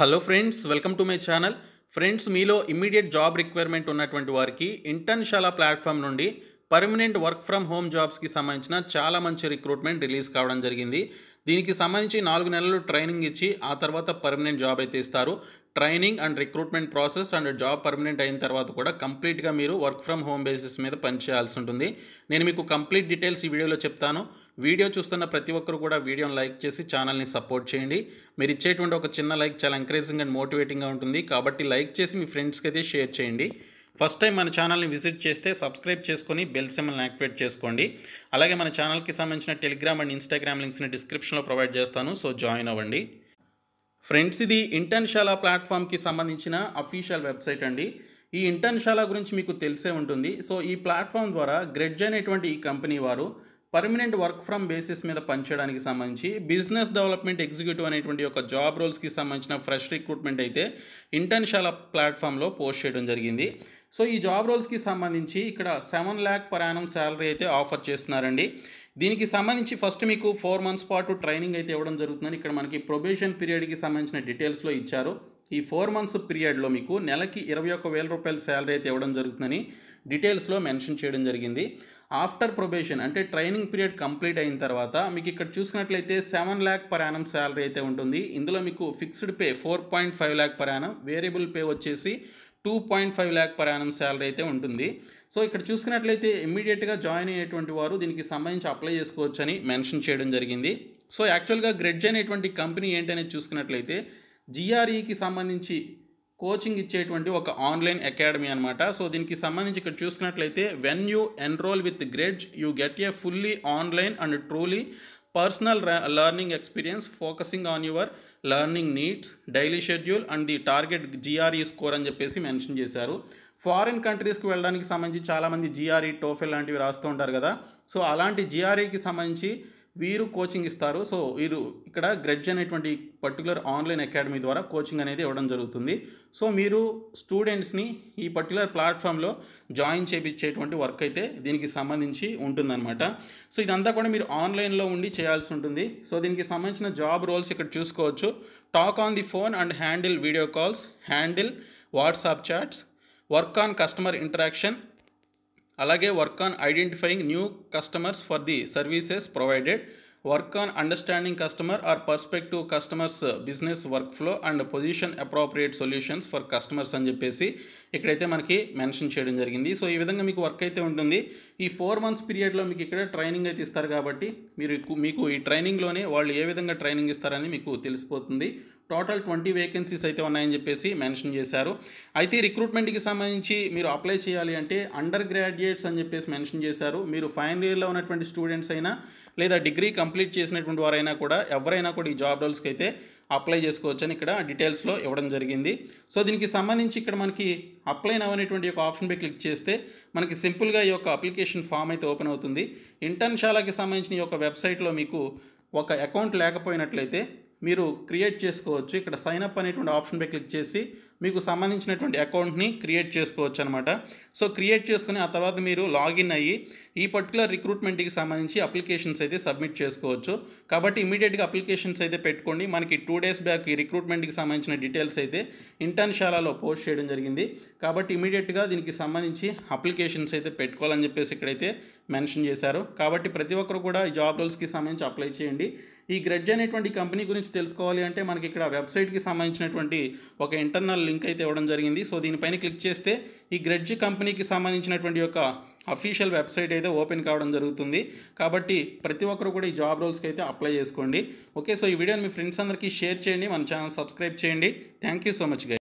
hello friends welcome to my channel friends మీలో immediate job requirement ఉన్నటువంటి వారికి Internshala platform నుండి పర్మనెంట్ వర్క్ ఫ్రమ్ హోమ్ జాబ్స్కి సంబంధించిన చాలా మంచి రిక్రూట్మెంట్ రిలీజ్ కావడం జరిగింది దీనికి సంబంధించి నాలుగు నెలలు ట్రైనింగ్ ఇచ్చి ఆ తర్వాత పర్మనెంట్ జాబ్ అయితే ఇస్తారు training and recruitment process and job permanent అయిన తర్వాత కూడా కంప్లీట్గా మీరు వర్క్ ఫ్రమ్ హోమ్ బేసిస్ మీద పనిచేయాల్సి ఉంటుంది నేను మీకు కంప్లీట్ డీటెయిల్స్ ఈ వీడియోలో చెప్తాను వీడియో చూస్తున్న ప్రతి ఒక్కరు కూడా వీడియోని లైక్ చేసి ఛానల్ని సపోర్ట్ చేయండి మీరు ఇచ్చేటువంటి ఒక చిన్న లైక్ చాలా ఎంకరేజింగ్ అండ్ మోటివేటింగ్గా ఉంటుంది కాబట్టి లైక్ చేసి మీ ఫ్రెండ్స్కి అయితే షేర్ చేయండి ఫస్ట్ టైం మన ఛానల్ని విజిట్ చేస్తే సబ్స్క్రైబ్ చేసుకొని బెల్ సిమ్ని యాక్టివేట్ చేసుకోండి అలాగే మన ఛానల్కి సంబంధించిన టెలిగ్రామ్ అండ్ ఇన్స్టాగ్రామ్ లింక్స్ని డిస్క్రిప్షన్లో ప్రొవైడ్ చేస్తాను సో జాయిన్ అవ్వండి ఫ్రెండ్స్ ఇది ఇంటర్న్షాలా ప్లాట్ఫామ్కి సంబంధించిన అఫీషియల్ వెబ్సైట్ అండి ఈ ఇంటర్న్షాలా గురించి మీకు తెలిసే ఉంటుంది సో ఈ ప్లాట్ఫామ్ ద్వారా గ్రెడ్జ్ అనేటువంటి ఈ కంపెనీ వారు పర్మనెంట్ వర్క్ ఫ్రమ్ బేసిస్ మీద పనిచేయడానికి సంబంధించి బిజినెస్ డెవలప్మెంట్ ఎగ్జిక్యూటివ్ అనేటువంటి ఒక జాబ్ రోల్స్కి సంబంధించిన ఫ్రెష్ రిక్రూట్మెంట్ అయితే ఇంటర్న్షాల ప్లాట్ఫామ్లో పోస్ట్ చేయడం జరిగింది సో ఈ జాబ్ రోల్స్కి సంబంధించి ఇక్కడ seven lakh per annum salary అయితే ఆఫర్ చేస్తున్నారండి దీనికి సంబంధించి ఫస్ట్ మీకు ఫోర్ మంత్స్ పాటు ట్రైనింగ్ అయితే ఇవ్వడం జరుగుతుందని ఇక్కడ మనకి ప్రొబేషన్ పీరియడ్కి సంబంధించిన డీటెయిల్స్లో ఇచ్చారు ఈ ఫోర్ మంత్స్ పీరియడ్లో మీకు నెలకి ఇరవై ఒక వేల రూపాయల శాలరీ అయితే ఇవ్వడం జరుగుతుందని డీటెయిల్స్లో మెన్షన్ చేయడం జరిగింది ఆఫ్టర్ ప్రొబేషన్ అంటే ట్రైనింగ్ పీరియడ్ కంప్లీట్ అయిన తర్వాత మీకు ఇక్కడ చూసుకున్నట్లయితే seven lakh per annum salary అయితే ఉంటుంది ఇందులో మీకు fixed pay four point five lakh per annum variable pay వచ్చేసి two point five lakh per annum salary అయితే ఉంటుంది సో ఇక్కడ చూసుకున్నట్లయితే ఇమ్మీడియట్గా జాయిన్ అయ్యేటువంటి వారు దీనికి సంబంధించి అప్లై చేసుకోవచ్చని మెన్షన్ చేయడం జరిగింది సో యాక్చువల్గా గ్రెడ్జ్ అనేటువంటి కంపెనీ ఏంటనేది చూసుకున్నట్లయితే జిఆర్ఈకి e సంబంధించి కోచింగ్ ఇచ్చేటువంటి ఒక ఆన్లైన్ అకాడమీ అనమాట సో దీనికి సంబంధించి ఇక్కడ చూసుకున్నట్లయితే when you enroll with grades you get a fully online and truly personal learning experience focusing on your learning needs daily schedule and the target GRE score అని చెప్పేసి mention చేశారు foreign కంట్రీస్కి వెళ్ళడానికి సంబంధించి చాలామంది జిఆర్ఈ టోఫెల్ e, లాంటివి రాస్తూ ఉంటారు కదా సో అలాంటి జిఆర్ఈకి e సంబంధించి వీరు కోచింగ్ ఇస్తారు సో వీరు ఇక్కడ గ్రెడ్జ్ అనేటువంటి పర్టికులర్ ఆన్లైన్ అకాడమీ ద్వారా కోచింగ్ అనేది ఇవ్వడం జరుగుతుంది సో మీరు స్టూడెంట్స్ని ఈ పర్టికులర్ ప్లాట్ఫామ్లో జాయిన్ చేయించేటువంటి వర్క్ అయితే దీనికి సంబంధించి ఉంటుందన్నమాట సో ఇదంతా కూడా మీరు ఆన్లైన్లో ఉండి చేయాల్సి ఉంటుంది సో దీనికి సంబంధించిన జాబ్ రోల్స్ ఇక్కడ చూసుకోవచ్చు talk on the phone and handle video calls handle WhatsApp chats work on customer interaction అలాగే work on identifying new customers for the services provided work on understanding customer or perspective customers business work flow and position appropriate solutions for customers అని చెప్పేసి ఇక్కడైతే మనకి mention చేయడం జరిగింది so ఈ విధంగా మీకు వర్క్ అయితే ఉంటుంది ఈ ఫోర్ మంత్స్ పీరియడ్లో మీకు ఇక్కడ ట్రైనింగ్ అయితే ఇస్తారు కాబట్టి మీరు మీకు ఈ ట్రైనింగ్లోనే వాళ్ళు ఏ విధంగా ట్రైనింగ్ ఇస్తారని మీకు తెలిసిపోతుంది టోటల్ ట్వంటీ వేకెన్సీస్ అయితే ఉన్నాయని చెప్పేసి మెన్షన్ చేశారు అయితే రిక్రూట్మెంట్కి సంబంధించి మీరు అప్లై చేయాలి అంటే అండర్ గ్రాడ్యుయేట్స్ అని చెప్పేసి మెన్షన్ చేశారు మీరు ఫైనల్ ఇయర్లో ఉన్నటువంటి స్టూడెంట్స్ అయినా లేదా డిగ్రీ కంప్లీట్ చేసినటువంటి వారైనా కూడా ఎవరైనా కూడా ఈ జాబ్ రోల్స్కి అయితే అప్లై చేసుకోవచ్చు అని ఇక్కడ డీటెయిల్స్లో ఇవ్వడం జరిగింది సో దీనికి సంబంధించి ఇక్కడ మనకి అప్లై అవనేటువంటి ఒక పై క్లిక్ చేస్తే మనకి సింపుల్గా ఈ యొక్క అప్లికేషన్ ఫామ్ అయితే ఓపెన్ అవుతుంది ఇంటర్న్షాలకి సంబంధించిన ఈ యొక్క వెబ్సైట్లో మీకు ఒక అకౌంట్ లేకపోయినట్లయితే మీరు క్రియేట్ చేసుకోవచ్చు ఇక్కడ సైన్ అప్ అనేటువంటి ఆప్షన్పై క్లిక్ చేసి మీకు సంబంధించినటువంటి అకౌంట్ని క్రియేట్ చేసుకోవచ్చు అనమాట సో క్రియేట్ చేసుకుని ఆ తర్వాత మీరు లాగిన్ అయ్యి ఈ పర్టికులర్ రిక్రూట్మెంట్కి సంబంధించి అప్లికేషన్స్ అయితే సబ్మిట్ చేసుకోవచ్చు కాబట్టి ఇమీడియట్గా అప్లికేషన్స్ అయితే పెట్టుకోండి మనకి టూ డేస్ బ్యాక్ ఈ రిక్రూట్మెంట్కి సంబంధించిన డీటెయిల్స్ అయితే ఇంటర్న్షాలలో పోస్ట్ చేయడం జరిగింది కాబట్టి ఇమీడియట్గా దీనికి సంబంధించి అప్లికేషన్స్ అయితే పెట్టుకోవాలని చెప్పేసి ఇక్కడైతే మెన్షన్ చేశారు కాబట్టి ప్రతి ఒక్కరు కూడా ఈ జాబ్ రోల్స్కి సంబంధించి అప్లై చేయండి ఈ గ్రెడ్జ్ అనేటువంటి కంపెనీ గురించి తెలుసుకోవాలి అంటే మనకి ఇక్కడ వెబ్సైట్కి సంబంధించినటువంటి ఒక ఇంటర్నల్ లింక్ అయితే ఇవ్వడం జరిగింది సో దీనిపైన క్లిక్ చేస్తే ఈ గ్రెడ్జ్ కంపెనీకి సంబంధించినటువంటి యొక్క అఫీషియల్ వెబ్సైట్ అయితే ఓపెన్ కావడం జరుగుతుంది కాబట్టి ప్రతి ఒక్కరు కూడా ఈ జాబ్ రోల్స్కి అయితే అప్లై చేసుకోండి ఓకే సో ఈ వీడియోని మీ ఫ్రెండ్స్ అందరికీ షేర్ చేయండి మన ఛానల్ సబ్స్క్రైబ్ చేయండి thank you so much guy